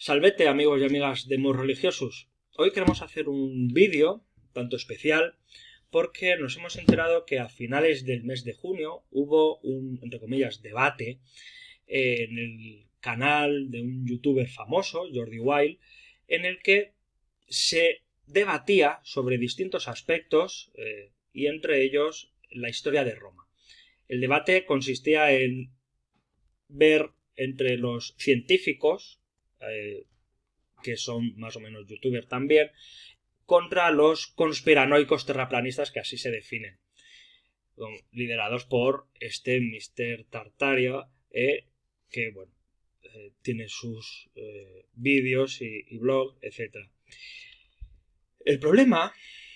Salvete amigos y amigas de muy religiosos. Hoy queremos hacer un vídeo, tanto especial, porque nos hemos enterado que a finales del mes de junio hubo un, entre comillas, debate eh, en el canal de un youtuber famoso, Jordi Wild, en el que se debatía sobre distintos aspectos eh, y entre ellos la historia de Roma. El debate consistía en ver entre los científicos eh, que son más o menos youtubers también, contra los conspiranoicos terraplanistas que así se definen, liderados por este Mr. Tartaria, eh, que bueno, eh, tiene sus vídeos y, blogs, blog, etc. El problema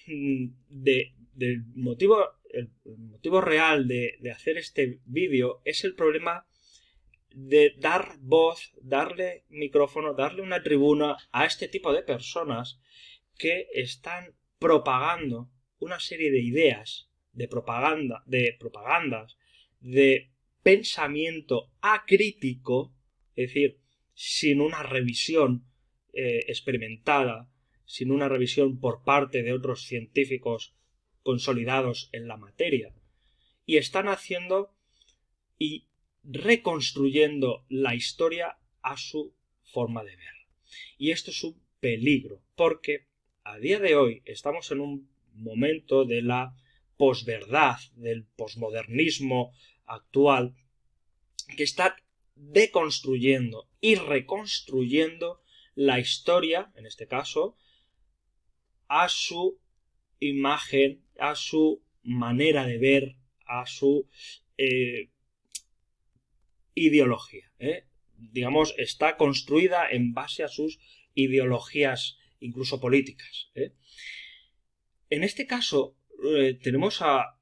mm, del motivo, el motivo real de, de hacer este vídeo es el problema de dar voz, darle micrófono, darle una tribuna a este tipo de personas que están propagando una serie de ideas, de propaganda, de propagandas, de pensamiento acrítico, es decir, sin una revisión eh, experimentada, sin una revisión por parte de otros científicos consolidados en la materia. Y están haciendo reconstruyendo la historia a su forma de ver. Y esto es un peligro, porque a día de hoy estamos en un momento de la posverdad, del posmodernismo actual, que está deconstruyendo y reconstruyendo la historia, en este caso, a su imagen, a su manera de ver, a su eh, ideología. ¿eh? Digamos, está construida en base a sus ideologías, incluso políticas. ¿eh? En este caso, eh, tenemos a,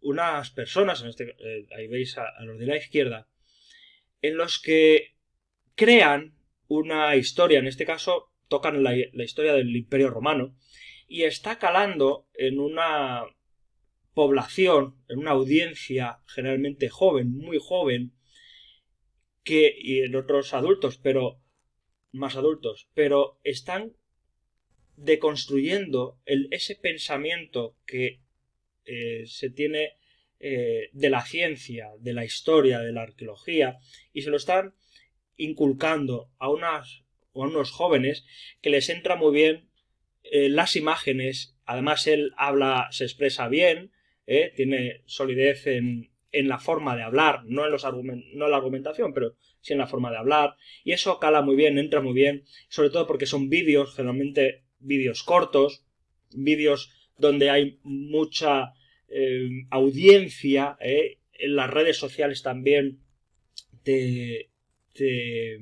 unas personas, en este, ahí veis a, los de la izquierda, en los que crean una historia, en este caso tocan la, la, historia del Imperio Romano, y está calando en una población, en una audiencia generalmente joven, muy joven, que y en otros adultos, pero más adultos, pero están deconstruyendo el, ese pensamiento que eh, se tiene eh, de la ciencia, de la historia, de la arqueología, y se lo están inculcando a unas o a unos jóvenes que les entra muy bien eh, las imágenes. Además, él habla, se expresa bien, tiene solidez en, en la forma de hablar, no en, los no la argumentación, pero sí en la forma de hablar. Y eso cala muy bien, entra muy bien, sobre todo porque son vídeos, generalmente vídeos cortos, vídeos donde hay mucha eh, audiencia, eh, en las redes sociales también te, te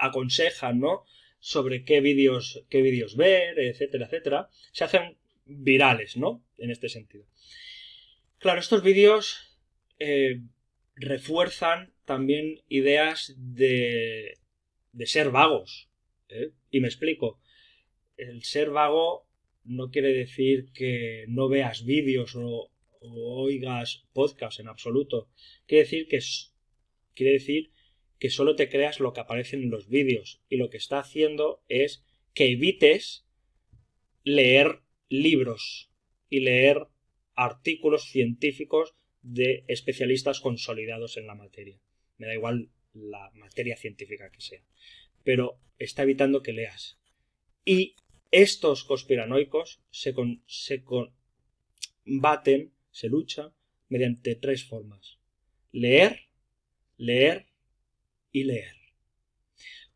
aconsejan, ¿no? Sobre qué vídeos, qué vídeos ver, etcétera, etcétera. Se hacen virales, ¿no? En este sentido. Claro, estos vídeos eh, refuerzan también ideas de, de ser vagos. ¿eh? Y me explico. El ser vago no quiere decir que no veas vídeos o, oigas podcast en absoluto. Quiere decir que quiere decir que solo te creas lo que aparece en los vídeos y lo que está haciendo es que evites leer libros y leer artículos científicos de especialistas consolidados en la materia. Me da igual la materia científica que sea. Pero está evitando que leas. Y estos conspiranoicos se, con, se combaten, se luchan mediante tres formas. Leer, leer y leer.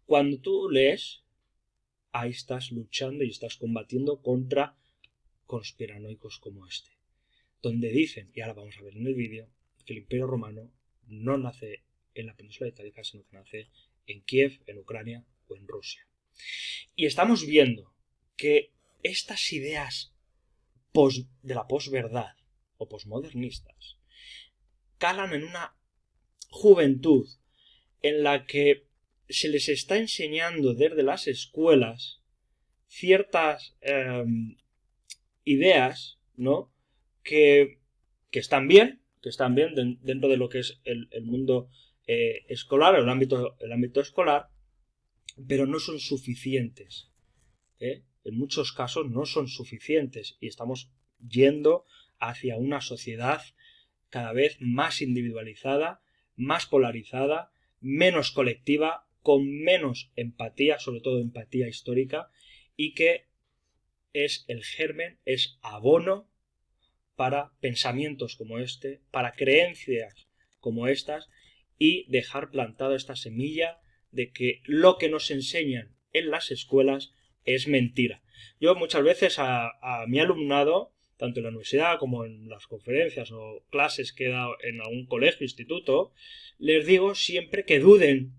Cuando tú lees, ahí estás luchando y estás combatiendo contra conspiranoicos como este donde dicen, y ahora vamos a ver en el vídeo, que el Imperio Romano no nace en la península itálica, sino que nace en Kiev, en Ucrania o en Rusia. Y estamos viendo que estas ideas de la posverdad o posmodernistas calan en una juventud en la que se les está enseñando desde las escuelas ciertas em, ideas, ¿no? que, están bien, que están bien dentro de lo que es el, mundo eh, escolar, el ámbito, el ámbito escolar, pero no son suficientes. ¿eh? En muchos casos no son suficientes y estamos yendo hacia una sociedad cada vez más individualizada, más polarizada, menos colectiva, con menos empatía, sobre todo empatía histórica, y que es el germen, es abono para pensamientos como este, para creencias como estas y dejar plantada esta semilla de que lo que nos enseñan en las escuelas es mentira. Yo muchas veces a, a mi alumnado, tanto en la universidad como en las conferencias o clases que he dado en algún colegio, instituto, les digo siempre que duden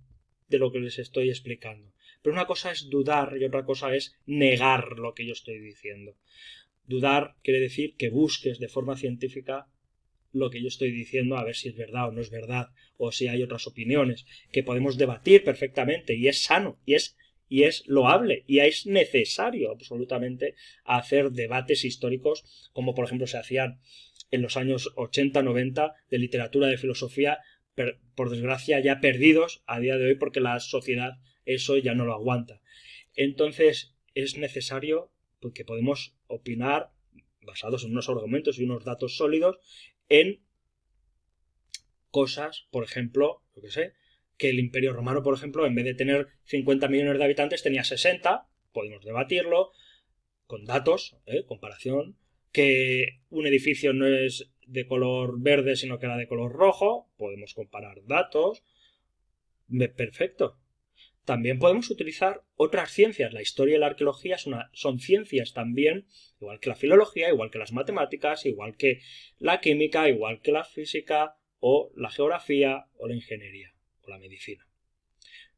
de lo que les estoy explicando. Pero una cosa es dudar y otra cosa es negar lo que yo estoy diciendo. Dudar quiere decir que busques de forma científica lo que yo estoy diciendo, a ver si es verdad o no es verdad, o si hay otras opiniones, que podemos debatir perfectamente, y es sano, y es, y es loable, y es necesario absolutamente hacer debates históricos, como por ejemplo se hacían en los años 80-90 de literatura de filosofía, por desgracia ya perdidos a día de hoy porque la sociedad eso ya no lo aguanta. Entonces es necesario porque pues, podemos opinar basados en unos argumentos y unos datos sólidos en cosas, por ejemplo, lo que sé, que el Imperio Romano, por ejemplo, en vez de tener 50 millones de habitantes, tenía 60, podemos debatirlo, con datos, ¿eh? comparación, que un edificio no es de color verde, sino que era de color rojo, podemos comparar datos, perfecto. También podemos utilizar otras ciencias. La historia y la arqueología son, ciencias también, igual que la filología, igual que las matemáticas, igual que la química, igual que la física o la geografía o la ingeniería o la medicina.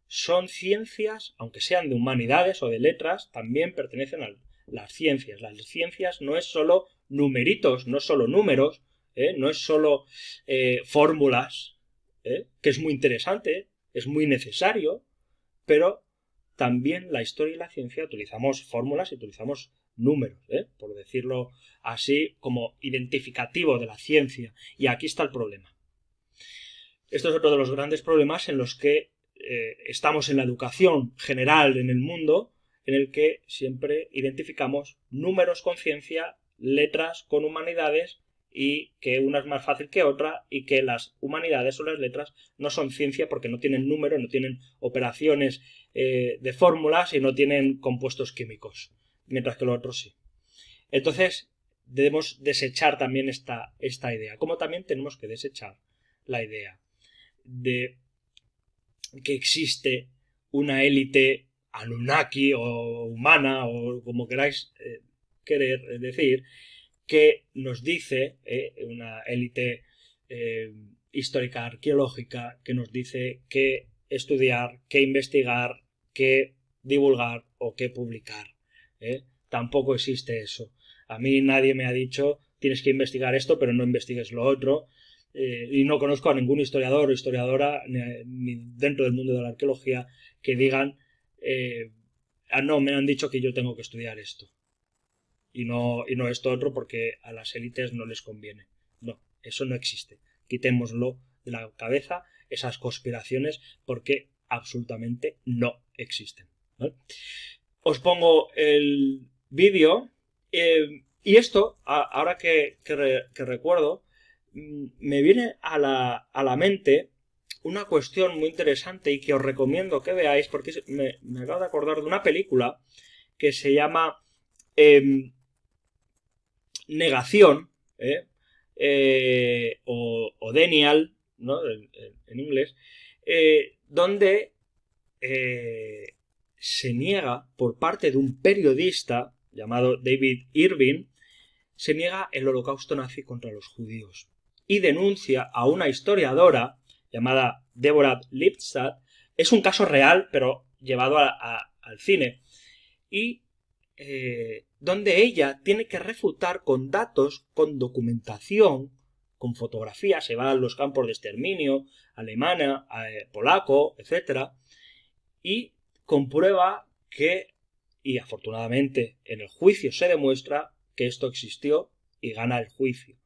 Son ciencias, aunque sean de humanidades o de letras, también pertenecen a las ciencias. Las ciencias no es solo numeritos, no es solo números, ¿eh? no es solo eh, fórmulas, ¿eh? que es muy interesante, es muy necesario, pero también la historia y la ciencia utilizamos fórmulas y utilizamos números, ¿eh? por decirlo así, como identificativo de la ciencia. Y aquí está el problema. Esto es otro de los grandes problemas en los que eh, estamos en la educación general en el mundo, en el que siempre identificamos números con ciencia, letras con humanidades y que una es más fácil que otra y que las humanidades o las letras no son ciencia porque no tienen números, no tienen operaciones eh, de fórmulas y no tienen compuestos químicos, mientras que lo otro sí. Entonces, debemos desechar también esta, esta idea, como también tenemos que desechar la idea de que existe una élite anunnaki o humana o como queráis eh, querer decir, que nos dice eh, una élite eh, histórica arqueológica que nos dice qué estudiar, qué investigar, qué divulgar o qué publicar. ¿eh? Tampoco existe eso. A mí nadie me ha dicho tienes que investigar esto, pero no investigues lo otro. y no conozco a ningún historiador o historiadora dentro del mundo de la arqueología que digan ah, no, me han dicho que yo tengo que estudiar esto y no, esto otro porque a las élites no les conviene. No, eso no existe. Quitémoslo de la cabeza, esas conspiraciones, porque absolutamente no existen. Os pongo el vídeo. Eh, y esto, ahora que, recuerdo, mm, me viene a la, mente una cuestión muy interesante y que os recomiendo que veáis porque me, acabo de acordar de una película que se llama em, negación, ¿eh? Eh, o, denial, en, inglés, eh, donde se niega por parte de un periodista llamado David Irving, se niega el holocausto nazi contra los judíos y denuncia a una historiadora llamada Deborah Lipstadt. Es un caso real, pero llevado al cine. Y eh, donde ella tiene que refutar con datos, con documentación, con fotografía, se va a los campos de exterminio, alemana, eh, polaco, etc. Y comprueba que, y afortunadamente en el juicio se demuestra que esto existió y gana el juicio.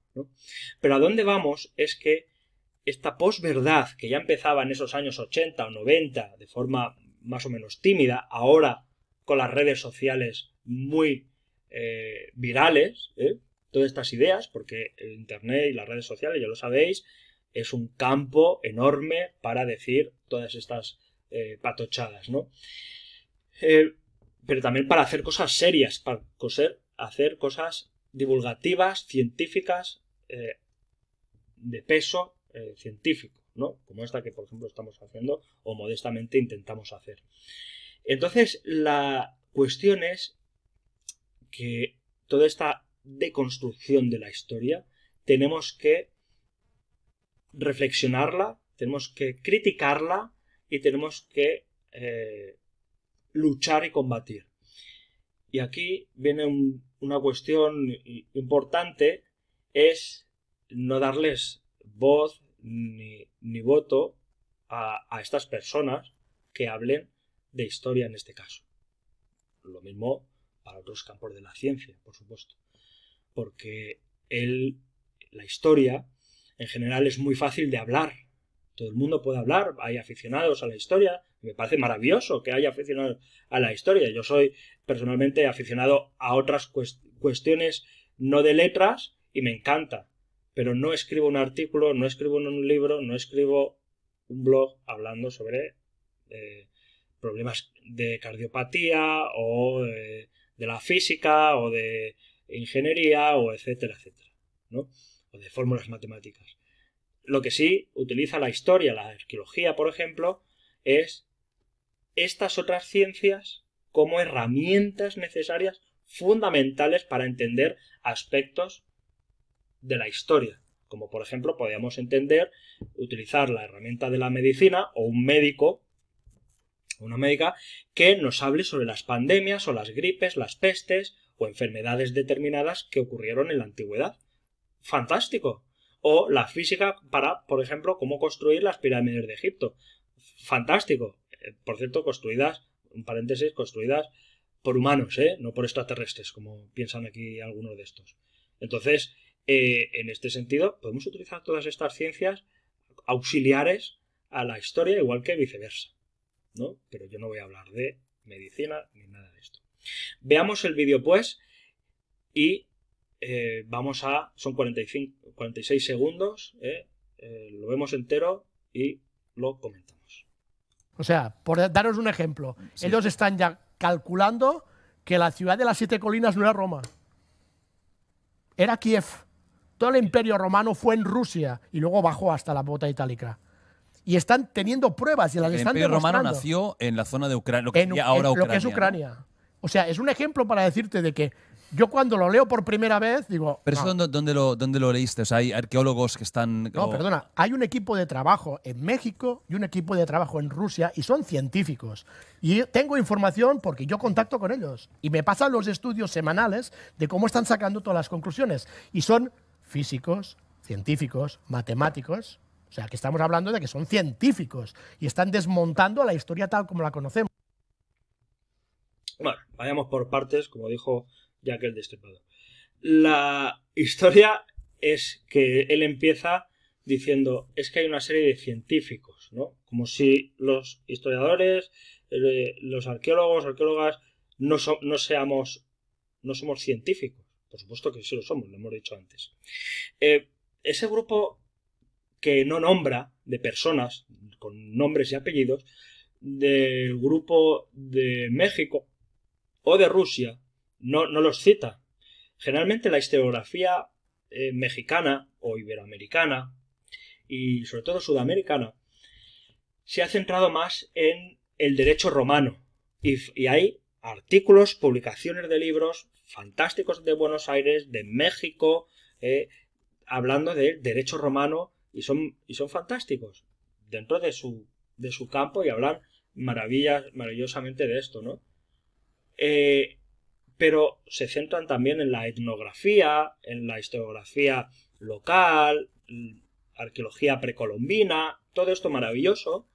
Pero a dónde vamos es que esta posverdad que ya empezaba en esos años 80 o 90 de forma más o menos tímida, ahora con las redes sociales muy eh, virales, ¿eh? todas estas ideas, porque el Internet y las redes sociales, ya lo sabéis, es un campo enorme para decir todas estas eh, patochadas, pero también para hacer cosas serias, para coser, hacer cosas divulgativas, científicas, de peso científico, ¿no? Como esta que, por ejemplo, estamos haciendo o modestamente intentamos hacer. Entonces, la cuestión es que toda esta deconstrucción de la historia tenemos que reflexionarla, tenemos que criticarla y tenemos que eh, luchar y combatir. Y aquí viene una cuestión importante, es no darles voz ni, voto a, a, estas personas que hablen de historia en este caso. Lo mismo para otros campos de la ciencia, por supuesto. Porque él, la historia, en general es muy fácil de hablar. Todo el mundo puede hablar, hay aficionados a la historia, me parece maravilloso que haya aficionados a la historia. Yo soy personalmente aficionado a otras cuestiones no de letras y me encanta, pero no escribo un artículo, no escribo un libro, no escribo un blog hablando sobre eh, problemas de cardiopatía o eh, de la física o de ingeniería o etcétera, etcétera, ¿no? O de fórmulas matemáticas. Lo que sí utiliza la historia, la arqueología, por ejemplo, es estas otras ciencias como herramientas necesarias fundamentales para entender aspectos de la historia. Como por ejemplo podríamos entender utilizar la herramienta de la medicina o un médico una médica que nos hable sobre las pandemias o las gripes, las pestes o enfermedades determinadas que ocurrieron en la antigüedad. Fantástico. O la física para, por ejemplo, cómo construir las pirámides de Egipto. Fantástico. Eh, por cierto, construidas, un paréntesis, construidas por humanos, ¿eh? no por extraterrestres, como piensan aquí algunos de estos. Entonces, eh, en este sentido, podemos utilizar todas estas ciencias auxiliares a la historia, igual que viceversa. Pero yo no voy a hablar de medicina ni nada de esto. Veamos el vídeo pues y eh, vamos a... Son 45, 46 segundos, ¿eh? Eh, lo vemos entero y lo comentamos. O sea, por daros un ejemplo, ellos están ya calculando que la ciudad de las siete colinas no era Roma, era Kiev. Todo el imperio romano fue en Rusia y luego bajó hasta la bota itálica y están teniendo pruebas y las el Imperio Romano nació en la zona de Ucrania, lo que, ahora es Ucrania. O sea, es un ejemplo para decirte de que yo cuando lo leo por primera vez digo. Pero ah". ¿dónde, lo, lo leíste? O sea, hay arqueólogos que están. No, perdona. Hay un equipo de trabajo en México y un equipo de trabajo en Rusia y son científicos. Y tengo información porque yo contacto con ellos y me pasan los estudios semanales de cómo están sacando todas las conclusiones. Y son físicos, científicos, matemáticos o sea, que estamos hablando de que son científicos y están desmontando la historia tal como la conocemos. Bueno, vayamos por partes, como dijo Jack el Destripador. La historia es que él empieza diciendo, es que hay una serie de científicos, ¿no? Como si los historiadores, eh, los arqueólogos, arqueólogas, no, no seamos, no somos científicos. Por supuesto que sí lo somos, lo hemos dicho antes. Eh, ese grupo que no nombra de personas con nombres y apellidos del grupo de México o de Rusia. No, no los cita. Generalmente la historiografía eh, mexicana o iberoamericana y sobre todo sudamericana se ha centrado más en el derecho romano. Y, hay artículos, publicaciones de libros fantásticos de Buenos Aires, de México, eh, hablando del derecho romano y son, y son fantásticos dentro de su, de su campo y hablan maravillas, maravillosamente de esto, ¿no? Eh, pero se centran también en la etnografía, en la historiografía local, arqueología precolombina, todo esto maravilloso,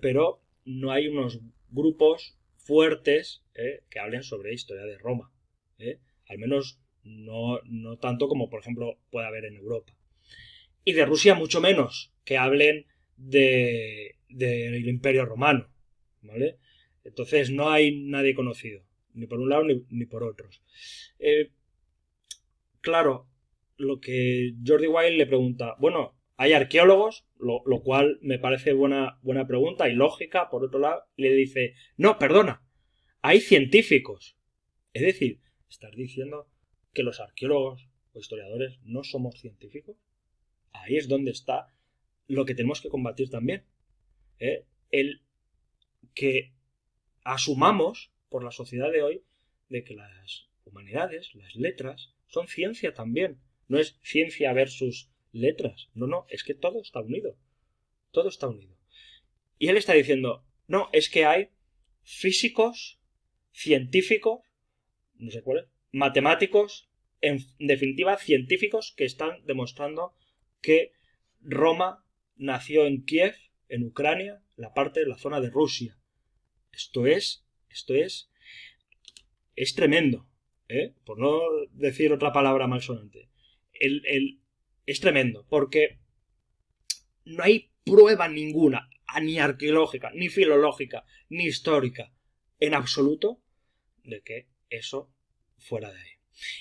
pero no hay unos grupos fuertes eh, que hablen sobre historia de Roma. Eh. al menos no, no tanto como, por ejemplo, puede haber en Europa y de Rusia mucho menos que hablen del de, Imperio Romano, ¿vale? Entonces no hay nadie conocido, ni por un lado ni, por otros. Eh, claro, lo que Jordi Wilde le pregunta, bueno, hay arqueólogos, lo, cual me parece buena, buena pregunta y lógica, por otro lado, le dice, no, perdona, hay científicos. Es decir, ¿estás diciendo que los arqueólogos o historiadores no somos científicos? Ahí es donde está lo que tenemos que combatir también. ¿eh? El que asumamos por la sociedad de hoy de que las humanidades, las letras, son ciencia también. No es ciencia versus letras. No, no, es que todo está unido. Todo está unido. Y él está diciendo, no, es que hay físicos, científicos, no sé cuáles, matemáticos, en definitiva científicos que están demostrando que Roma nació en Kiev, en Ucrania, la parte de la zona de Rusia. Esto es, esto es, es tremendo, ¿eh? por no decir otra palabra malsonante. El, es tremendo, porque no hay prueba ninguna, ni arqueológica, ni filológica, ni histórica, en absoluto, de que eso fuera de ahí.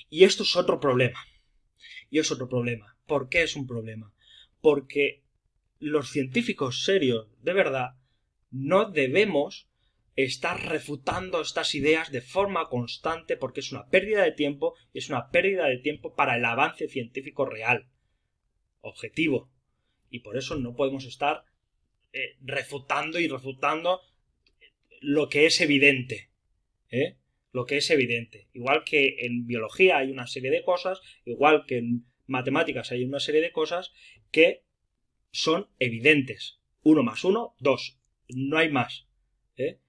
Y esto es otro problema. Y es otro problema ¿Por qué es un problema? Porque los científicos serios, de verdad, no debemos estar refutando estas ideas de forma constante porque es una pérdida de tiempo y es una pérdida de tiempo para el avance científico real, objetivo. Y por eso no podemos estar eh, refutando y refutando eh, lo que es evidente. ¿eh? Lo que es evidente. Igual que en biología hay una serie de cosas, igual que en matemáticas, hay una serie de cosas que son evidentes. Uno más uno, dos. No hay más. ¿eh?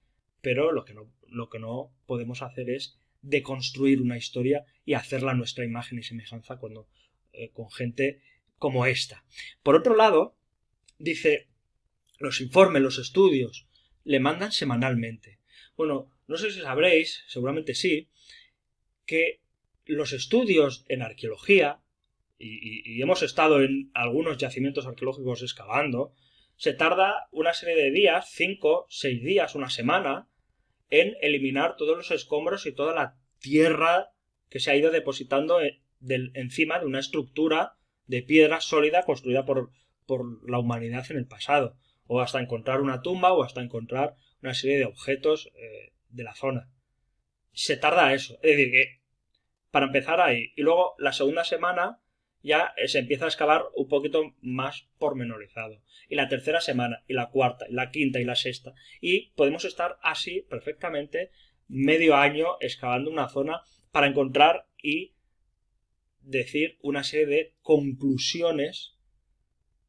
Pero lo que, no, lo que no podemos hacer es deconstruir una historia y hacerla nuestra imagen y semejanza cuando, eh, con gente como esta. Por otro lado, dice, los informes, los estudios, le mandan semanalmente. Bueno, no sé si sabréis, seguramente sí, que los estudios en arqueología y, hemos estado en algunos yacimientos arqueológicos excavando, se tarda una serie de días, cinco, seis días, una semana, en eliminar todos los escombros y toda la tierra que se ha ido depositando eh, encima de una estructura de piedra sólida construida por, la humanidad en el pasado, o hasta encontrar una tumba o hasta encontrar una serie de objetos eh, de la zona. Se tarda eso. Es decir, que para empezar ahí. Y luego la segunda semana ya eh, se empieza a excavar un poquito más pormenorizado. Y la tercera semana, y la cuarta, y la quinta, y la sexta. Y podemos estar así perfectamente medio año excavando una zona para encontrar y decir una serie de conclusiones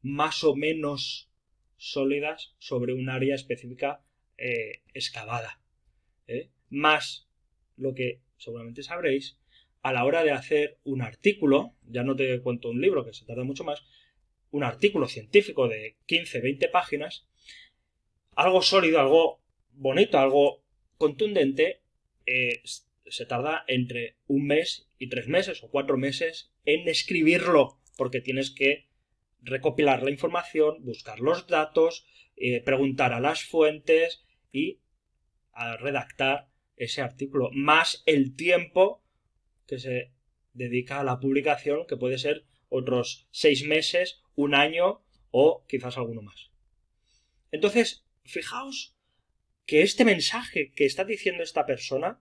más o menos sólidas sobre un área específica eh, excavada. ¿eh? Más lo que seguramente sabréis a la hora de hacer un artículo, ya no te cuento un libro que se tarda mucho más, un artículo científico de 15, 20 páginas, algo sólido, algo bonito, algo contundente, eh, se tarda entre un mes y tres meses o cuatro meses en escribirlo, porque tienes que recopilar la información, buscar los datos, eh, preguntar a las fuentes y redactar ese artículo, más el tiempo que se dedica a la publicación, que puede ser otros seis meses, un año o quizás alguno más. Entonces, fijaos que este mensaje que está diciendo esta persona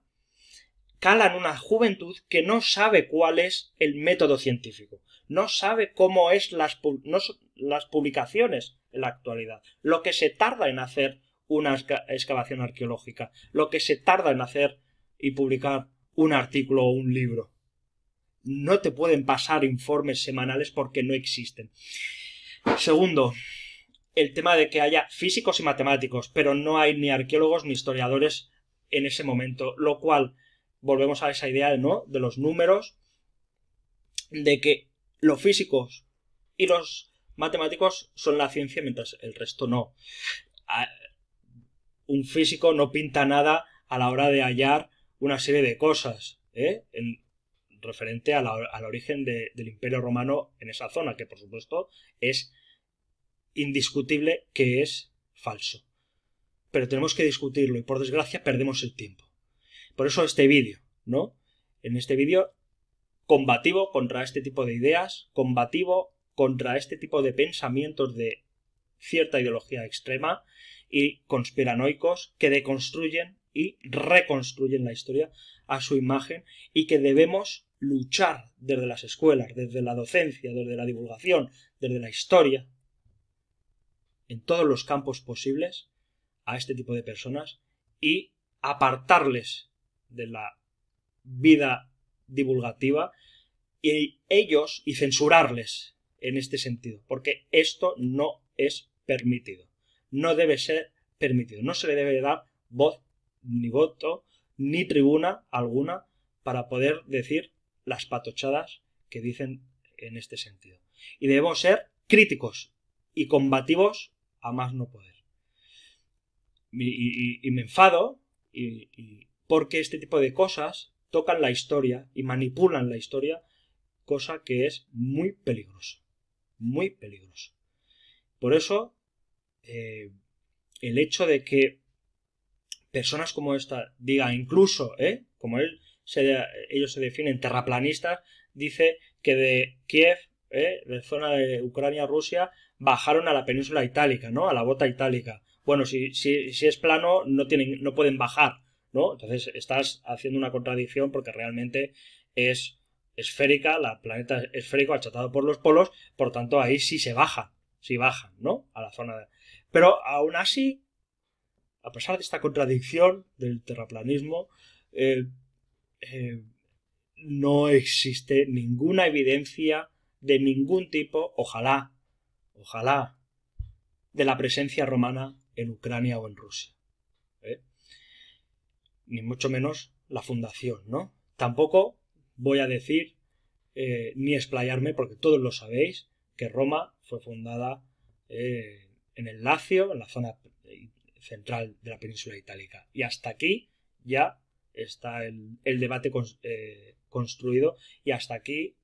cala en una juventud que no sabe cuál es el método científico, no sabe cómo es las, las publicaciones en la actualidad, lo que se tarda en hacer una excavación arqueológica, lo que se tarda en hacer y publicar un artículo o un libro. No te pueden pasar informes semanales porque no existen. Segundo, el tema de que haya físicos y matemáticos, pero no hay ni arqueólogos ni historiadores en ese momento, lo cual volvemos a esa idea de no de los números de que los físicos y los matemáticos son la ciencia mientras el resto no. Ah, un físico no pinta nada a la hora de hallar una serie de cosas ¿eh? en, referente al origen del Imperio Romano en esa zona, que por supuesto es indiscutible que es falso. Pero tenemos que discutirlo y por desgracia perdemos el tiempo. Por eso este vídeo, ¿no? En este vídeo combativo contra este tipo de ideas, combativo contra este tipo de pensamientos de cierta ideología extrema y conspiranoicos que deconstruyen y reconstruyen la historia a su imagen y que debemos luchar desde las escuelas, desde la docencia, desde la divulgación, desde la historia, en todos los campos posibles a este tipo de personas y apartarles de la vida divulgativa y ellos y censurarles en este sentido, porque esto no es permitido, no debe ser permitido, no se le debe dar voz ni voto, ni tribuna alguna para poder decir las patochadas que dicen en este sentido. Y debemos ser críticos y combativos a más no poder. Y, me enfado porque este tipo de cosas tocan la historia y manipulan la historia, cosa que es muy peligrosa. Muy peligrosa. Por eso, eh, el hecho de que personas como esta diga incluso, ¿eh? como ellos se definen terraplanistas, dice que de Kiev, ¿eh? de zona de Ucrania, Rusia, bajaron a la península itálica, ¿no? A la bota itálica. Bueno, si, es plano, no, tienen, no pueden bajar, ¿no? Entonces estás haciendo una contradicción porque realmente es esférica, la planeta esférico achatado por los polos, por tanto ahí sí se baja, sí bajan, ¿no? A la zona Pero aún así, a pesar de esta contradicción del terraplanismo, eh, eh, no existe ninguna evidencia de ningún tipo, ojalá, ojalá, de la presencia romana en Ucrania o en Rusia. ¿eh? Ni mucho menos la fundación, ¿no? Tampoco voy a decir ni explayarme, porque todos lo sabéis, que Roma fue fundada en el Lacio, en la zona central de la península itálica. Y hasta aquí ya está el, debate eh, construido y hasta aquí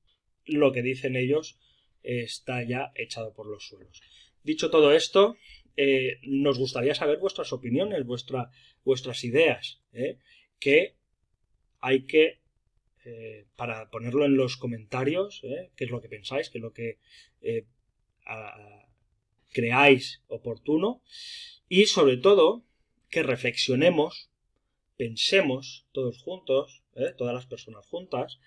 lo que dicen ellos está ya echado por los suelos. Dicho todo esto, eh, nos gustaría saber vuestras opiniones, vuestra, vuestras ideas, eh, que hay que, para ponerlo en los comentarios, qué es lo que pensáis, qué es lo que a, creáis oportuno y sobre todo que reflexionemos, pensemos todos juntos, ¿eh? todas las personas juntas,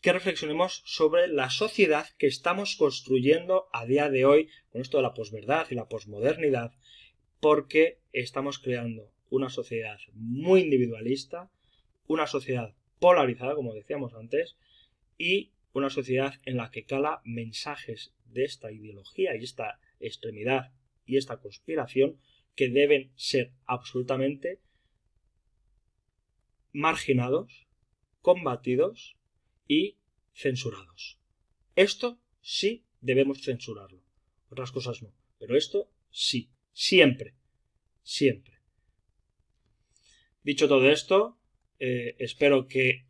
que reflexionemos sobre la sociedad que estamos construyendo a día de hoy con esto de la posverdad y la posmodernidad, porque estamos creando una sociedad muy individualista, una sociedad polarizada, como decíamos antes, y una sociedad en la que cala mensajes de esta ideología y esta extremidad y esta conspiración que deben ser absolutamente marginados, combatidos y censurados. Esto sí debemos censurarlo. Otras cosas no. Pero esto sí. Siempre. Siempre. Dicho todo esto, eh, espero que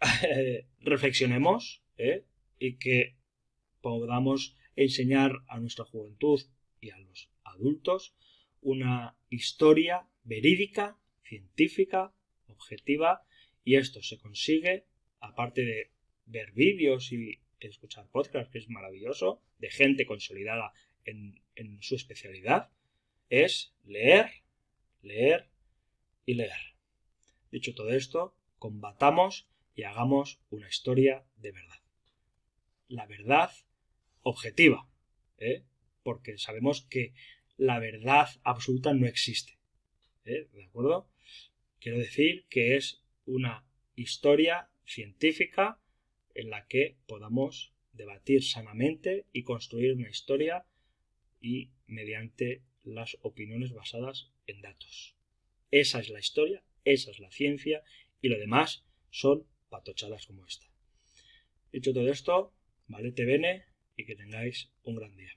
eh, reflexionemos ¿eh? y que podamos enseñar a nuestra juventud y a los adultos una historia verídica, científica, objetiva, y esto se consigue, aparte de ver vídeos y escuchar podcasts, que es maravilloso, de gente consolidada en, en su especialidad, es leer, leer y leer. Dicho todo esto, combatamos y hagamos una historia de verdad la verdad objetiva, ¿eh? porque sabemos que la verdad absoluta no existe. ¿eh? ¿De acuerdo? Quiero decir que es una historia científica en la que podamos debatir sanamente y construir una historia y mediante las opiniones basadas en datos. Esa es la historia, esa es la ciencia y lo demás son patochadas como esta. Dicho todo esto, Vale, te Bene y que tengáis un gran día.